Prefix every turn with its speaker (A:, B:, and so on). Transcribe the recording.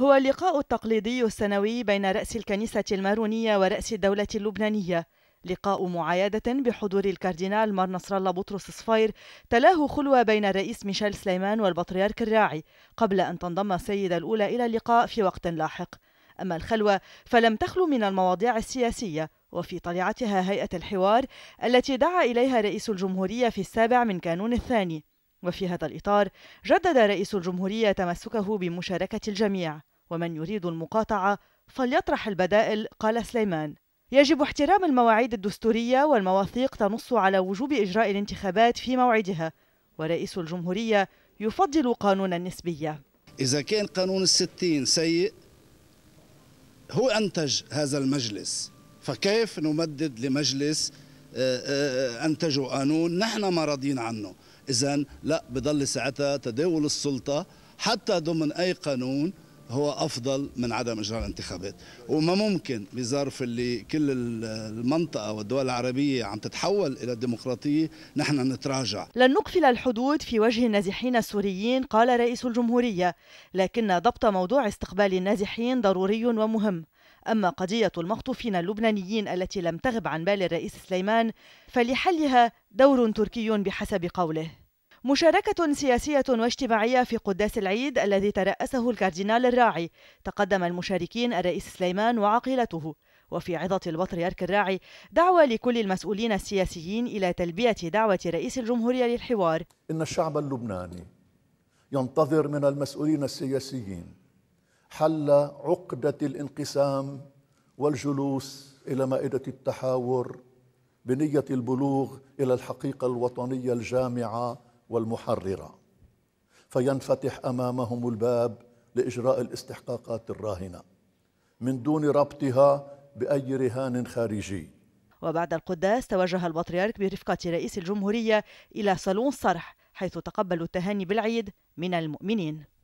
A: هو اللقاء التقليدي السنوي بين رأس الكنيسة المارونية ورأس الدولة اللبنانية لقاء معايدة بحضور الكاردينال مار نصر الله بطرس صفير تلاه خلوة بين الرئيس ميشيل سليمان والبطريرك الراعي قبل أن تنضم السيدة الأولى إلى اللقاء في وقت لاحق أما الخلوة فلم تخلو من المواضيع السياسية وفي طليعتها هيئة الحوار التي دعا إليها رئيس الجمهورية في السابع من كانون الثاني وفي هذا الإطار جدد رئيس الجمهورية تمسكه بمشاركة الجميع ومن يريد المقاطعة فليطرح البدائل قال سليمان يجب احترام المواعيد الدستورية والمواثيق تنص على وجوب إجراء الانتخابات في موعدها ورئيس الجمهورية يفضل قانون النسبية
B: إذا كان قانون الستين سيء هو أنتج هذا المجلس فكيف نمدد لمجلس آه، آه، أنتج قانون نحن ما راضيين عنه إذا لا بضل ساعتها تداول السلطة حتى ضمن أي قانون هو افضل من عدم اجراء الانتخابات وما ممكن بظرف اللي كل المنطقه والدول العربيه عم تتحول الى الديمقراطيه نحن نتراجع
A: لن نقفل الحدود في وجه النازحين السوريين قال رئيس الجمهوريه لكن ضبط موضوع استقبال النازحين ضروري ومهم أما قضية المخطوفين اللبنانيين التي لم تغب عن بال الرئيس سليمان فلحلها دور تركي بحسب قوله مشاركة سياسية واجتماعية في قداس العيد الذي ترأسه الكاردينال الراعي تقدم المشاركين الرئيس سليمان وعقيلته وفي عظة البطريرك الراعي دعوة لكل المسؤولين السياسيين إلى تلبية دعوة رئيس الجمهورية للحوار إن الشعب اللبناني
C: ينتظر من المسؤولين السياسيين حل عقدة الانقسام والجلوس إلى مائدة التحاور بنية البلوغ إلى الحقيقة الوطنية الجامعة والمحررة فينفتح أمامهم الباب لإجراء الاستحقاقات الراهنة من دون ربطها بأي رهان خارجي
A: وبعد القداس توجه البطريرك برفقة رئيس الجمهورية إلى صالون صرح حيث تقبلوا التهاني بالعيد من المؤمنين